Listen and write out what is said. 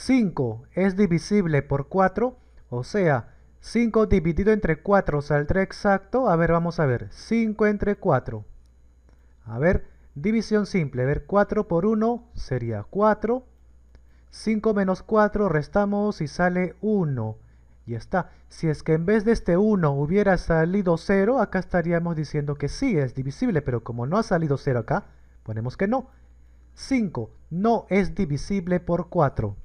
5 es divisible por 4, o sea, 5 dividido entre 4 saldrá exacto. A ver, vamos a ver. 5 entre 4. A ver, división simple. A ver, 4 por 1 sería 4. 5 menos 4 restamos y sale 1. Y está. Si es que en vez de este 1 hubiera salido 0, acá estaríamos diciendo que sí, es divisible. Pero como no ha salido 0 acá, ponemos que no. 5 no es divisible por 4.